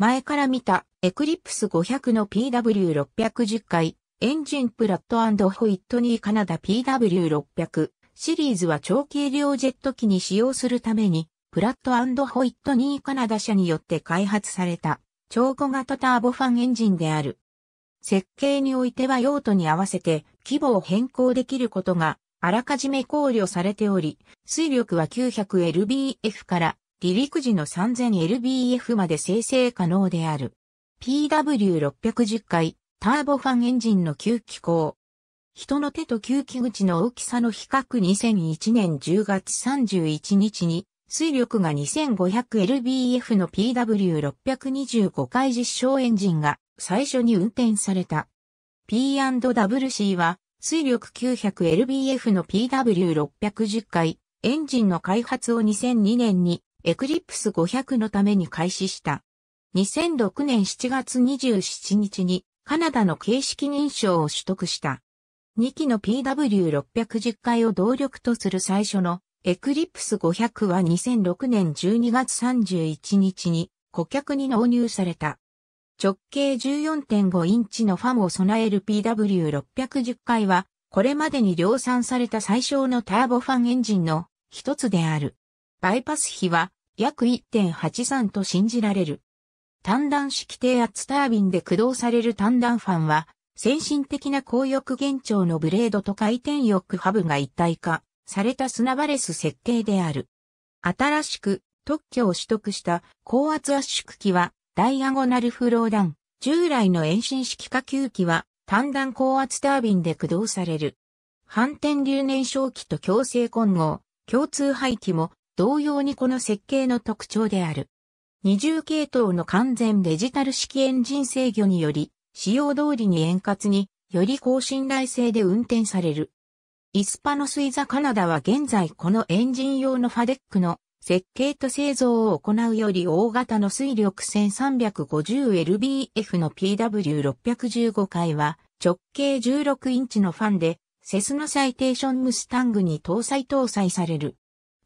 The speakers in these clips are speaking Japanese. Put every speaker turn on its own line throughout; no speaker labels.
前から見た、エクリプス500の PW610 回、エンジンプラットホイットニーカナダ PW600 シリーズは長軽量ジェット機に使用するために、プラットホイットニーカナダ社によって開発された、超小型ターボファンエンジンである。設計においては用途に合わせて規模を変更できることがあらかじめ考慮されており、水力は 900lbf から離陸時の 3000lbf まで生成可能である。PW610 回ターボファンエンジンの吸気口。人の手と吸気口の大きさの比較2001年10月31日に水力が 2500lbf の PW625 回実証エンジンが最初に運転された。P&WC は水力 900lbf の PW610 回エンジンの開発を2002年にエクリプス500のために開始した。2006年7月27日にカナダの形式認証を取得した。2機の PW610 回を動力とする最初のエクリプス500は2006年12月31日に顧客に納入された。直径14.5インチのファンを備える PW610 回はこれまでに量産された最小のターボファンエンジンの一つである。バイパス比は約1.83と信じられる。単弾式低圧タービンで駆動される単弾ファンは、先進的な高翼現調のブレードと回転翼ハブが一体化された砂バレス設計である。新しく特許を取得した高圧圧縮機はダイアゴナルフローダン。従来の遠心式下級機は単弾高圧タービンで駆動される。反転流燃焼機と強制混合、共通排気も同様にこの設計の特徴である。二重系統の完全デジタル式エンジン制御により、使用通りに円滑に、より高信頼性で運転される。イスパノスイザカナダは現在このエンジン用のファデックの設計と製造を行うより大型の水力 1350LBF の PW615 回は直径16インチのファンでセスナサイテーションムスタングに搭載搭載される。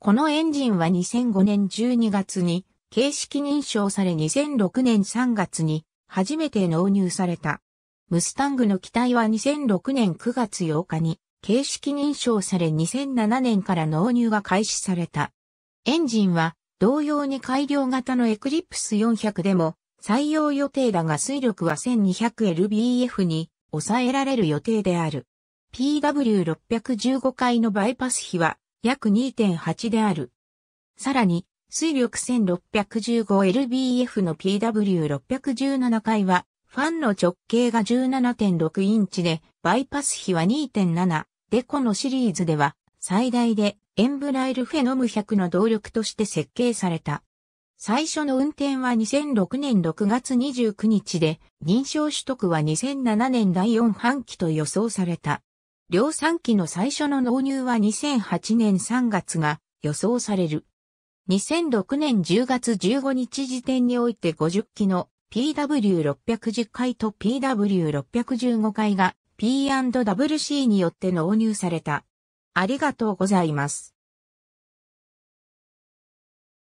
このエンジンは2005年12月に形式認証され2006年3月に初めて納入された。ムスタングの機体は2006年9月8日に形式認証され2007年から納入が開始された。エンジンは同様に改良型のエクリプス400でも採用予定だが水力は 1200lbf に抑えられる予定である。PW615 回のバイパス比は約2.8である。さらに、水力 1615lbf の PW617 回は、ファンの直径が17.6インチで、バイパス比は2.7、でこのシリーズでは、最大でエンブライルフェノム100の動力として設計された。最初の運転は2006年6月29日で、認証取得は2007年第4半期と予想された。量産機の最初の納入は2008年3月が予想される。2006年10月15日時点において50機の PW610 回と PW615 回が P&WC によって納入された。ありがとうございます。